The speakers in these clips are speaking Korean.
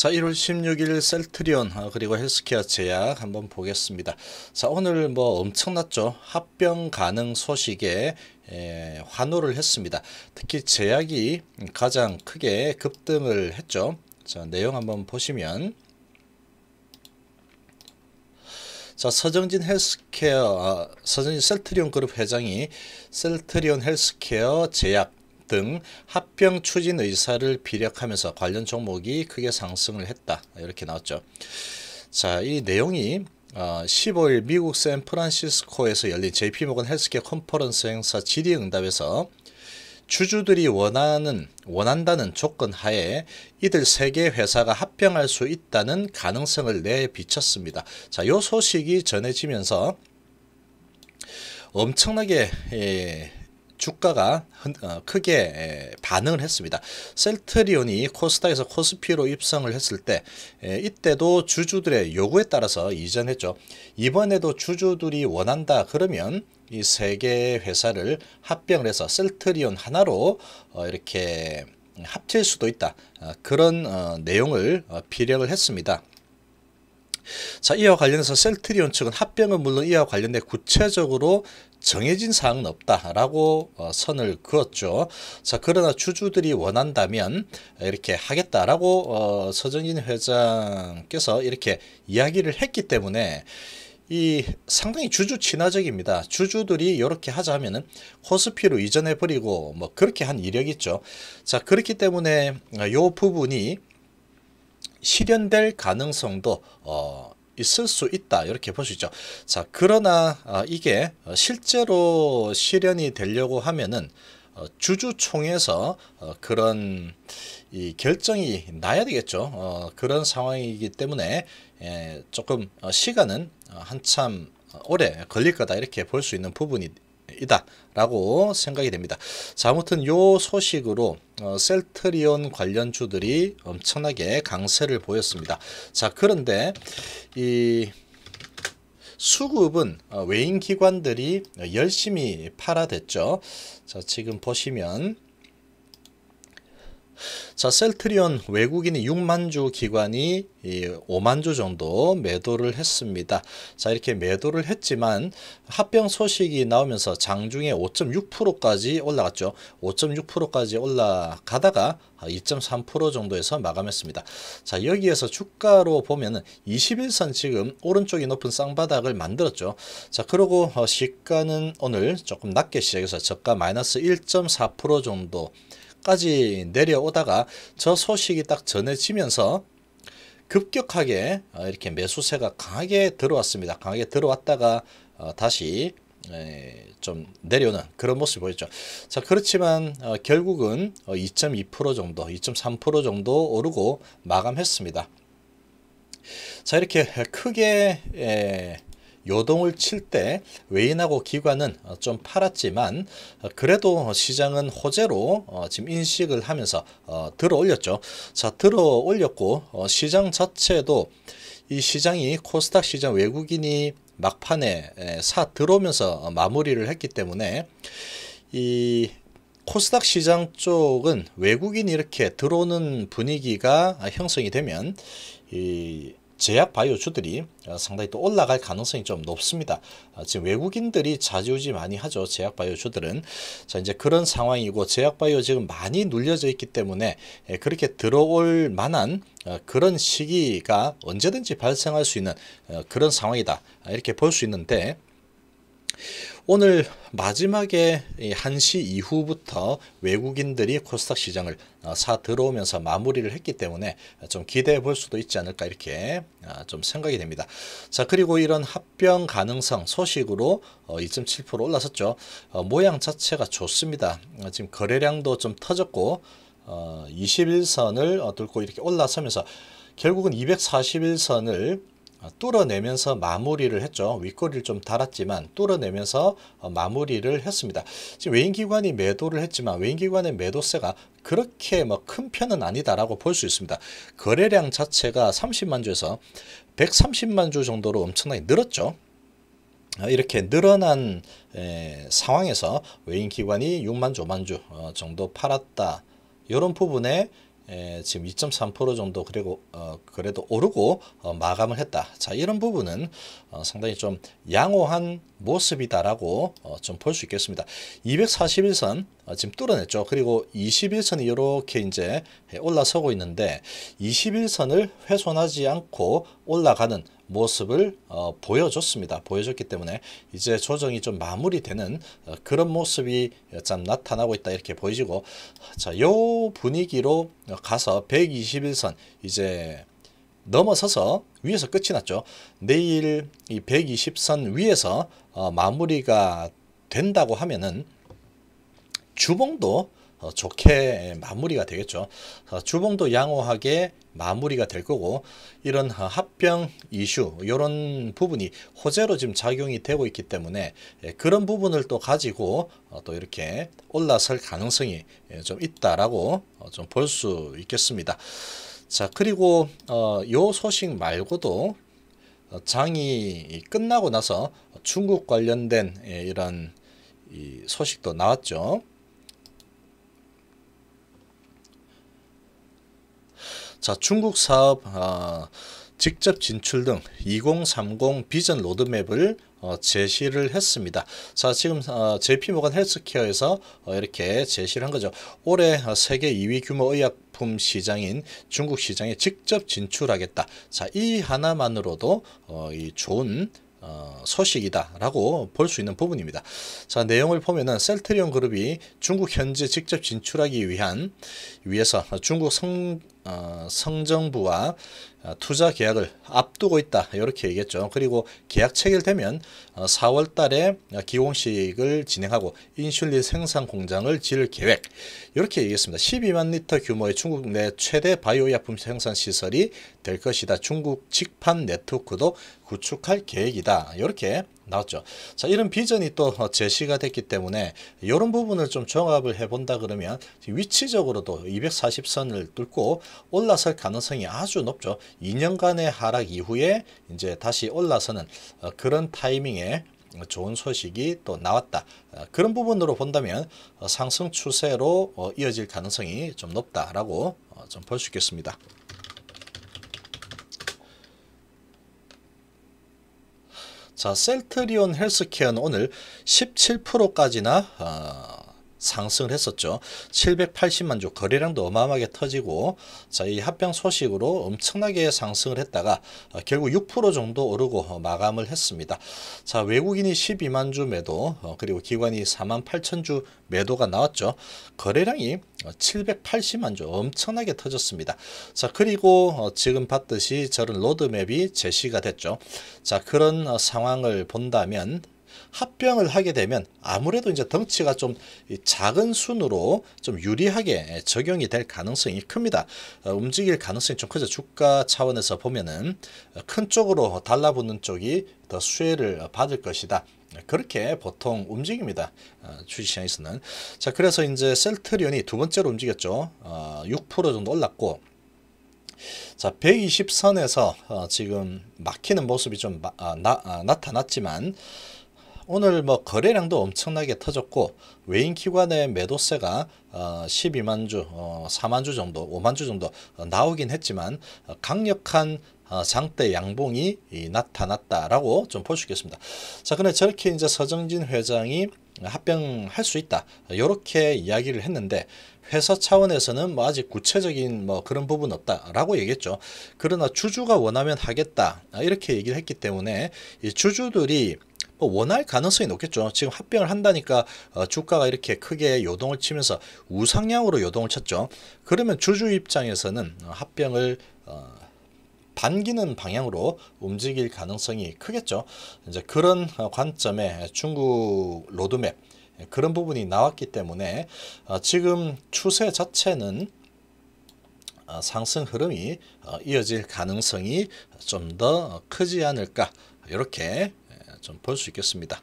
자 1월 16일 셀트리온 아, 그리고 헬스케어 제약 한번 보겠습니다. 자 오늘 뭐 엄청났죠. 합병 가능 소식에 예, 환호를 했습니다. 특히 제약이 가장 크게 급등을 했죠. 자 내용 한번 보시면 자 서정진 헬스케어 아, 서정진 셀트리온 그룹 회장이 셀트리온 헬스케어 제약 등 합병 추진 의사를 비력하면서 관련 종목이 크게 상승을 했다. 이렇게 나왔죠. 자, 이 내용이 15일 어, 미국 샌프란시스코에서 열린 JP모건 헬스케어 컨퍼런스 행사 질의응답에서 주주들이 원하는 원한다는 조건 하에 이들 세 개 회사가 합병할 수 있다는 가능성을 내비쳤습니다. 자, 요 소식이 전해지면서 엄청나게 예, 주가가 어, 크게 반응을 했습니다. 셀트리온이 코스닥에서 코스피로 입성을 했을 때 이때도 주주들의 요구에 따라서 이전했죠. 이번에도 주주들이 원한다 그러면 이 세개 회사를 합병을 해서 셀트리온 하나로 어, 이렇게 합칠 수도 있다. 어, 그런 내용을 피력을 했습니다. 자, 이와 관련해서 셀트리온 측은 합병은 물론 이와 관련된 구체적으로 정해진 사항은 없다라고 어, 선을 그었죠. 자, 그러나 주주들이 원한다면 이렇게 하겠다라고 어, 서정인 회장께서 이렇게 이야기를 했기 때문에 이 상당히 주주 친화적입니다. 주주들이 이렇게 하자 하면은 코스피로 이전해 버리고 뭐 그렇게 한 이력 있죠. 자, 그렇기 때문에 요 부분이 실현될 가능성도 어, 있을 수 있다 이렇게 볼 수 있죠 자 그러나 어, 이게 어, 실제로 실현이 되려고 하면은 어, 주주총에서 어, 그런 이 결정이 나야 되겠죠 어, 그런 상황이기 때문에 에, 예, 조금 어, 시간은 어, 한참 오래 걸릴 거다 이렇게 볼 수 있는 부분이 이다 라고 생각이 됩니다 자 아무튼 요 소식으로 어, 셀트리온 관련 주들이 엄청나게 강세를 보였습니다 자 그런데 이 수급은 어, 외인 기관들이 열심히 팔아댔죠 자 지금 보시면 자, 셀트리온 외국인이 6만 주 기관이 5만 주 정도 매도를 했습니다. 자, 이렇게 매도를 했지만 합병 소식이 나오면서 장중에 5.6%까지 올라갔죠. 5.6%까지 올라가다가 2.3% 정도에서 마감했습니다. 자, 여기에서 주가로 보면 21선 지금 오른쪽이 높은 쌍바닥을 만들었죠. 자, 그리고 어, 시가는 오늘 조금 낮게 시작해서 저가 마이너스 1.4% 정도 까지 내려오다가 저 소식이 딱 전해지면서 급격하게 어, 이렇게 매수세가 강하게 들어왔습니다. 강하게 들어왔다가 어, 다시 좀 내려오는 그런 모습을 보였죠. 자 그렇지만 어, 결국은 2.2% 정도, 2.3% 정도 오르고 마감했습니다. 자 이렇게 크게 요동을 칠 때 외인하고 기관은 어, 좀 팔았지만 어, 그래도 시장은 호재로 어, 지금 인식을 하면서 들어올렸죠. 자 들어올렸고 시장 자체도 이 시장이 코스닥 시장 외국인이 막판에 사 들어오면서 마무리를 했기 때문에 이 코스닥 시장 쪽은 외국인이 이렇게 들어오는 분위기가 형성이 되면 이 제약 바이오주들이 어, 상당히 또 올라갈 가능성이 좀 높습니다. 어, 지금 외국인들이 자주지 많이 하죠. 제약 바이오주들은. 자, 이제 그런 상황이고 제약 바이오 지금 많이 눌려져 있기 때문에 예, 그렇게 들어올 만한 어, 그런 시기가 언제든지 발생할 수 있는 그런 상황이다. 아, 이렇게 볼 수 있는데 오늘 마지막에 1시 이후부터 외국인들이 코스닥 시장을 어, 사 들어오면서 마무리를 했기 때문에 좀 기대해 볼 수도 있지 않을까 이렇게 아, 좀 생각이 됩니다. 자 그리고 이런 합병 가능성 소식으로 2.7% 어, 올라섰죠. 어, 모양 자체가 좋습니다. 지금 거래량도 좀 터졌고 21선을 뚫고 이렇게 올라서면서 결국은 241선을 아, 뚫어내면서 마무리를 했죠. 윗꼬리를 좀 달았지만 뚫어내면서 어, 마무리를 했습니다. 지금 외인기관이 매도를 했지만 외인기관의 매도세가 그렇게 뭐 큰 편은 아니다라고 볼 수 있습니다. 거래량 자체가 30만 주에서 130만 주 정도로 엄청나게 늘었죠. 어, 이렇게 늘어난 상황에서 외인기관이 6만 주5만주 어, 정도 팔았다. 이런 부분에 에, 예, 지금 2.3% 정도 그리고 어, 그래도 오르고 어, 마감을 했다. 자 이런 부분은 어, 상당히 좀 양호한 모습이다라고 어, 좀볼 수 있겠습니다. 241선 어, 지금 뚫어냈죠. 그리고 21선이 이렇게 이제 올라서고 있는데 21선을 훼손하지 않고 올라가는 모습을 어, 보여줬습니다. 보여줬기 때문에 이제 조정이 좀 마무리되는 어, 그런 모습이 참 나타나고 있다 이렇게 보여지고 자, 요 분위기로 가서 121선 이제 넘어서서 위에서 끝이 났죠. 내일 이 120선 위에서 어, 마무리가 된다고 하면은 주봉도 어, 좋게 마무리가 되겠죠. 어, 주봉도 양호하게 마무리가 될 거고 이런 어, 합병 이슈 이런 부분이 호재로 지금 작용이 되고 있기 때문에 예, 그런 부분을 또 가지고 또 이렇게 올라설 가능성이 예, 좀 있다라고 좀 볼 수 있겠습니다. 자 그리고 요 소식 말고도 장이 끝나고 나서 중국 관련된 예, 이런 소식도 나왔죠. 자, 중국 사업 어, 직접 진출 등 2030 비전 로드맵을 어, 제시를 했습니다. 자 지금 어, JP 모건 헬스케어에서 어, 이렇게 제시를 한 거죠. 올해 어, 세계 2위 규모 의약품 시장인 중국 시장에 직접 진출하겠다. 자 이 하나만으로도 어, 이 좋은 어, 소식이다라고 볼 수 있는 부분입니다. 자 내용을 보면은 셀트리온 그룹이 중국 현지 직접 진출하기 위한 위해서 중국 성 어, 성정부와 어, 투자 계약을 앞두고 있다 이렇게 얘기했죠. 그리고 계약 체결되면 4월 어, 달에 기공식을 진행하고 인슐린 생산 공장을 지을 계획 이렇게 얘기했습니다. 12만 리터 규모의 중국 내 최대 바이오 약품 생산 시설이 될 것이다. 중국 직판 네트워크도 구축할 계획이다. 이렇게 나왔죠. 자, 이런 비전이 또 어, 제시가 됐기 때문에 이런 부분을 좀 종합을 해본다 그러면 위치적으로도 240선을 뚫고 올라설 가능성이 아주 높죠. 2년간의 하락 이후에 이제 다시 올라서는 어, 그런 타이밍에 좋은 소식이 또 나왔다. 어, 그런 부분으로 본다면 상승 추세로 이어질 가능성이 좀 높다라고 좀 볼 수 있겠습니다. 자, 셀트리온 헬스케어는 오늘 17%까지나 어, 상승을 했었죠. 780만 주 거래량도 어마어마하게 터지고 자 이 합병 소식으로 엄청나게 상승을 했다가 어, 결국 6% 정도 오르고 어, 마감을 했습니다. 자 외국인이 12만 주 매도 어, 그리고 기관이 4만 8천 주 매도가 나왔죠. 거래량이 780만 주 엄청나게 터졌습니다. 자 그리고 지금 봤듯이 저런 로드맵이 제시가 됐죠. 자 그런 상황을 본다면 합병을 하게 되면 아무래도 이제 덩치가 좀 작은 순으로 좀 유리하게 적용이 될 가능성이 큽니다. 어, 움직일 가능성이 좀 크죠. 주가 차원에서 보면은 큰 쪽으로 달라붙는 쪽이 더 수혜를 받을 것이다. 그렇게 보통 움직입니다. 어, 주식시장에서는. 자, 그래서 이제 셀트리온이 두 번째로 움직였죠. 6% 어, 정도 올랐고, 자 120선에서 지금 막히는 모습이 좀 마, 아, 나, 아, 나타났지만 오늘 뭐 거래량도 엄청나게 터졌고 외인 기관의 매도세가 어 12만 주, 어 4만 주 정도, 5만 주 정도 어, 나오긴 했지만 어, 강력한 어, 장대 양봉이 나타났다라고 좀 볼수 있겠습니다. 자, 근데 저렇게 이제 서정진 회장이 합병할 수 있다 이렇게 이야기를 했는데 회사 차원에서는 뭐 아직 구체적인 뭐 그런 부분 없다라고 얘기했죠. 그러나 주주가 원하면 하겠다 이렇게 얘기를 했기 때문에 이 주주들이 뭐 원할 가능성이 높겠죠. 지금 합병을 한다니까 어, 주가가 이렇게 크게 요동을 치면서 우상향으로 요동을 쳤죠. 그러면 주주 입장에서는 어, 합병을 어, 반기는 방향으로 움직일 가능성이 크겠죠. 이제 그런 어, 관점에 중국 로드맵 그런 부분이 나왔기 때문에 어, 지금 추세 자체는 상승 흐름이 이어질 가능성이 좀 더 크지 않을까 이렇게 좀볼수 있겠습니다.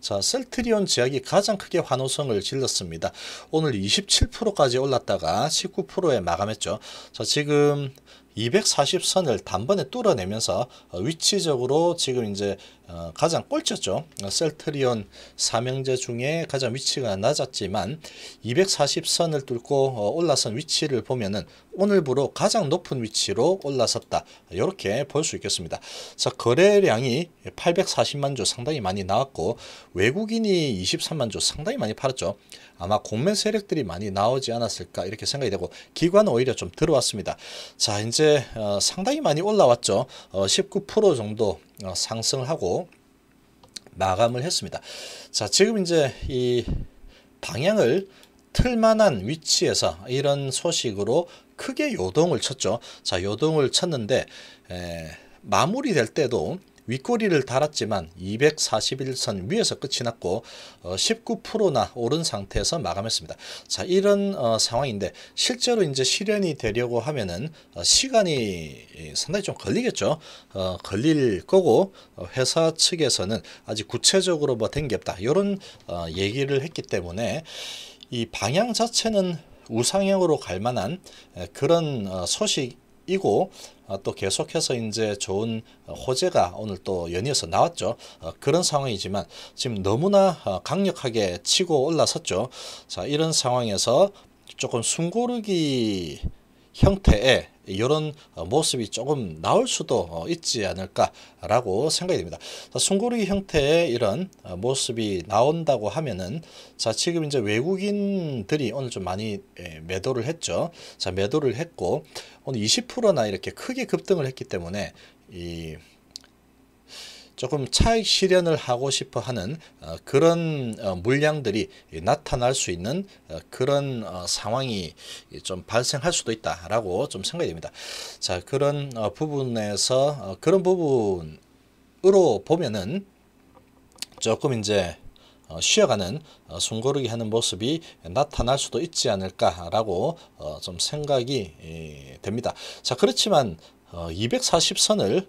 자, 셀트리온 제약이 가장 크게 환호성을 질렀습니다. 오늘 27%까지 올랐다가 19%에 마감했죠. 자, 지금 240선을 단번에 뚫어내면서 위치적으로 지금 이제 어, 가장 꼴찌였죠. 셀트리온 삼명제 중에 가장 위치가 낮았지만 240선을 뚫고 어, 올라선 위치를 보면은 오늘부로 가장 높은 위치로 올라섰다. 이렇게 볼 수 있겠습니다. 자, 거래량이 840만 주 상당히 많이 나왔고 외국인이 23만 주 상당히 많이 팔았죠. 아마 공매 세력들이 많이 나오지 않았을까 이렇게 생각이 되고 기관은 오히려 좀 들어왔습니다. 자, 이제 어, 상당히 많이 올라왔죠. 19% 어, 정도 어, 상승하고 마감을 했습니다. 자, 지금 이제 이 방향을 틀만한 위치에서 이런 소식으로 크게 요동을 쳤죠. 자, 요동을 쳤는데 에, 마무리될 때도 윗꼬리를 달았지만 241선 위에서 끝이 났고 19%나 어, 오른 상태에서 마감했습니다. 자 이런 어, 상황인데 실제로 이제 실현이 되려고 하면은 어, 시간이 상당히 좀 걸리겠죠. 걸릴 거고 회사 측에서는 아직 구체적으로 뭐 된 게 없다 이런 얘기를 했기 때문에 이 방향 자체는 우상향으로 갈 만한 그런 소식 이고 어, 또 계속해서 이제 좋은 호재가 오늘 또 연이어서 나왔죠. 어, 그런 상황이지만 지금 너무나 어, 강력하게 치고 올라섰죠. 자 이런 상황에서 조금 숨고르기 형태의 이런 모습이 조금 나올 수도 있지 않을까라고 생각이 됩니다. 자, 고르 형태의 이런 모습이 나온다고 하면은 자 지금 이제 외국인들이 오늘 좀 많이 예, 매도를 했죠. 자 매도를 했고 오늘 20%나 이렇게 크게 급등을 했기 때문에 이 조금 차익 실현을 하고 싶어 하는 어, 그런 어, 물량들이 나타날 수 있는 어, 그런 상황이 좀 발생할 수도 있다라고 좀 생각이 됩니다. 자, 그런 부분에서 그런 부분으로 보면은 조금 이제 쉬어가는 숨고르기 하는 모습이 나타날 수도 있지 않을까라고 좀 생각이 됩니다. 자 그렇지만 240선을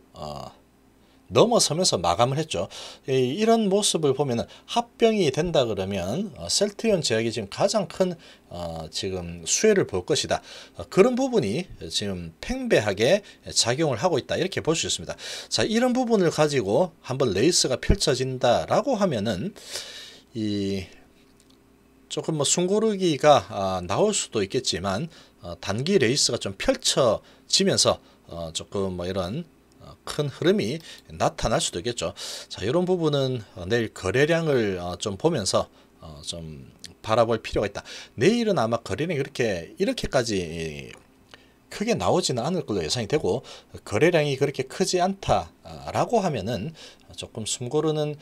넘어서면서 마감을 했죠. 이런 모습을 보면 합병이 된다 그러면 어, 셀트리온 제약이 지금 가장 큰 어, 지금 수혜를 볼 것이다. 어, 그런 부분이 지금 팽배하게 작용을 하고 있다. 이렇게 볼 수 있습니다. 자, 이런 부분을 가지고 한번 레이스가 펼쳐진다라고 하면은 이 조금 뭐 숨고르기가 아, 나올 수도 있겠지만 단기 레이스가 좀 펼쳐지면서 조금 뭐 이런 큰 흐름이 나타날 수도 있겠죠. 자, 이런 부분은 어, 내일 거래량을 어, 좀 보면서 어, 좀 바라볼 필요가 있다. 내일은 아마 거래량이 그렇게 이렇게까지 크게 나오지는 않을 걸로 예상이 되고 거래량이 그렇게 크지 않다라고 하면은 조금 숨고르는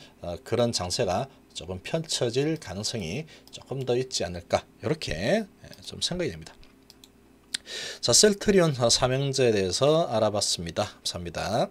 그런 장세가 조금 펼쳐질 가능성이 조금 더 있지 않을까 이렇게 예, 좀 생각이 됩니다. 자, 셀트리온 삼형제에 대해서 알아봤습니다. 감사합니다.